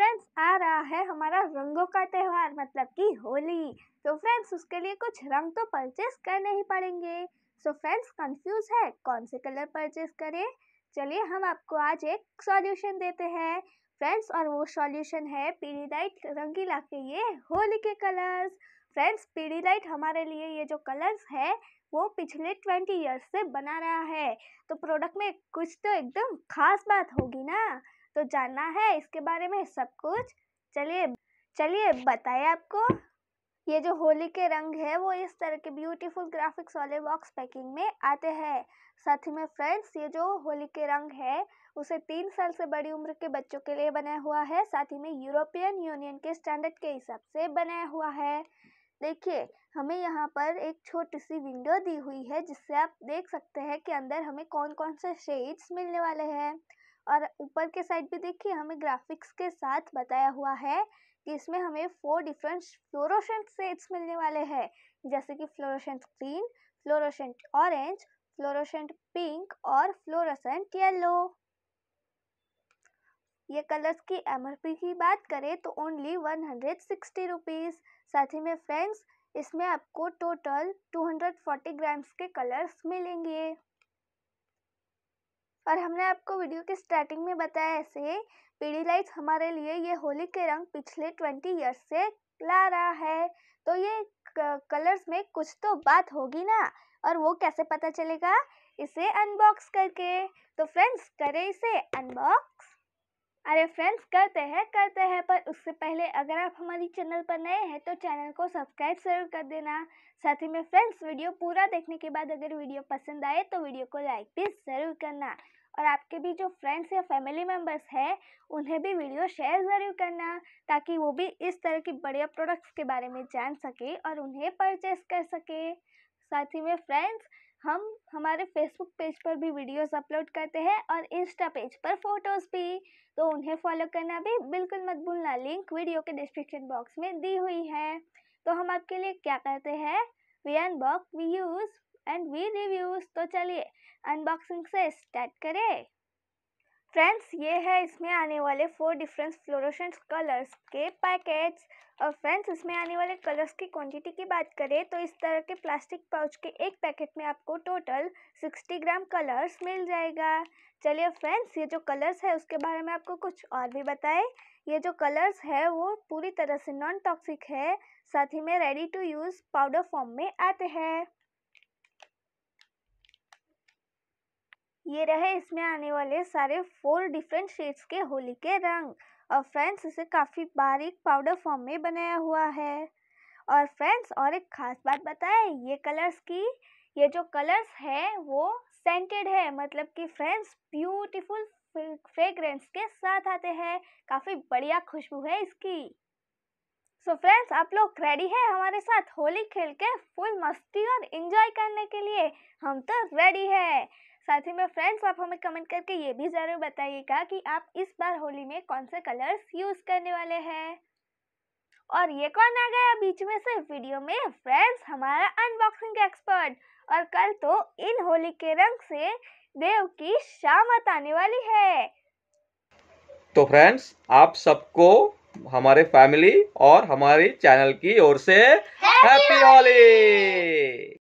friends आ रहा है हमारा रंगों का त्यौहार मतलब कि होली तो फ्रेंड्स उसके लिए कुछ रंग तो परचेस करने ही पड़ेंगे सो फ्रेंड्स कंफ्यूज है कौन से कलर परचेस करें चलिए हम आपको आज एक सॉल्यूशन देते हैं फ्रेंड्स और वो सॉल्यूशन है पीढ़ी लाइट रंगीला के ये होली के कलर्स फ्रेंड्स पीढ़ी लाइट हमारे लिए ये जो कलर्स है वो पिछले ट्वेंटी ईयर्स से बना रहा है तो प्रोडक्ट में कुछ तो एकदम खास बात होगी ना तो जानना है इसके बारे में सब कुछ चलिए चलिए बताए आपको ये जो होली के रंग है वो इस तरह के ब्यूटीफुल ग्राफिक्स वाले बॉक्स पैकिंग में आते हैं साथ ही में फ्रेंड्स ये जो होली के रंग है उसे तीन साल से बड़ी उम्र के बच्चों के लिए बनाया हुआ है साथ ही में यूरोपियन यूनियन के स्टैंडर्ड के हिसाब से बनाया हुआ है देखिए हमें यहाँ पर एक छोटी सी विंडो दी हुई है जिससे आप देख सकते हैं कि अंदर हमें कौन कौन से शेड्स मिलने वाले हैं और ऊपर के साइड पे देखिए हमें ग्राफिक्स के साथ बताया हुआ है कि इसमें हमें फोर डिफरेंट फ्लोरोसेंट सेट्स मिलने वाले हैं जैसे कि fluorescent green fluorescent orange fluorescent pink और फ्लोरोसेंट येलो ये कलर्स की एम की बात करें तो only one hundred sixty rupees साथ ही में फ्रेंड्स इसमें आपको total two hundred forty grams के कलर्स मिलेंगे और हमने आपको वीडियो के स्टार्टिंग में बताया ऐसे पीढ़ी लाइट्स हमारे लिए ये होली के रंग पिछले ट्वेंटी ईयर्स से ला रहा है तो ये कलर्स में कुछ तो बात होगी ना और वो कैसे पता चलेगा इसे अनबॉक्स करके तो फ्रेंड्स करें इसे अनबॉक्स अरे फ्रेंड्स करते हैं करते हैं पर उससे पहले अगर आप हमारी चैनल पर नए हैं तो चैनल को सब्सक्राइब जरूर कर देना साथ ही में फ्रेंड्स वीडियो पूरा देखने के बाद अगर वीडियो पसंद आए तो वीडियो को लाइक भी ज़रूर करना और आपके भी जो फ्रेंड्स या फैमिली मेम्बर्स हैं उन्हें भी वीडियो शेयर ज़रूर करना ताकि वो भी इस तरह की बढ़िया प्रोडक्ट्स के बारे में जान सके और उन्हें परचेस कर सके साथ ही में फ्रेंड्स हम हमारे फेसबुक पेज पर भी वीडियोस अपलोड करते हैं और इंस्टा पेज पर फोटोज़ भी तो उन्हें फॉलो करना भी बिल्कुल मत भूलना लिंक वीडियो के डिस्क्रिप्शन बॉक्स में दी हुई है तो हम आपके लिए क्या करते हैं we unbox we use and we reviews तो चलिए अनबॉक्सिंग से स्टार्ट करें फ्रेंड्स ये है इसमें आने वाले फोर डिफरेंट फ्लोरोसेंट कलर्स के पैकेट्स और फ्रेंड्स इसमें आने वाले कलर्स की क्वांटिटी की बात करें तो इस तरह के प्लास्टिक पाउच के एक पैकेट में आपको टोटल सिक्सटी ग्राम कलर्स मिल जाएगा चलिए फ्रेंड्स ये जो कलर्स है उसके बारे में आपको कुछ और भी बताएं ये जो कलर्स है वो पूरी तरह से नॉन टॉक्सिक है साथ ही में ready to use powder form में आते हैं ये रहे इसमें आने वाले सारे फोर डिफरेंट शेड्स के होली के रंग और फ्रेंड्स इसे काफ़ी बारीक पाउडर फॉर्म में बनाया हुआ है और फ्रेंड्स और एक खास बात बताएं ये कलर्स की ये जो कलर्स है वो सेंटेड है मतलब कि फ्रेंड्स ब्यूटीफुल फ्रेग्रेंस के साथ आते हैं काफ़ी बढ़िया खुशबू है इसकी सो so फ्रेंड्स आप लोग रेडी है हमारे साथ होली खेल के फुल मस्ती और इंजॉय करने के लिए हम तो रेडी है साथ ही में फ्रेंड्स आप हमें कमेंट करके ये भी ज़रूर बताइएगा कि आप इस बार होली में कौन से कलर्स यूज़ करने वाले हैं और ये कौन आ गया बीच में से वीडियो में फ्रेंड्स हमारा अनबॉक्सिंग एक्सपर्ट और कल तो इन होली के रंग से देव की शामत आने वाली है तो फ्रेंड्स आप सबको हमारे फैमिली और हमारे चैनल की ओर से हैप्पी होली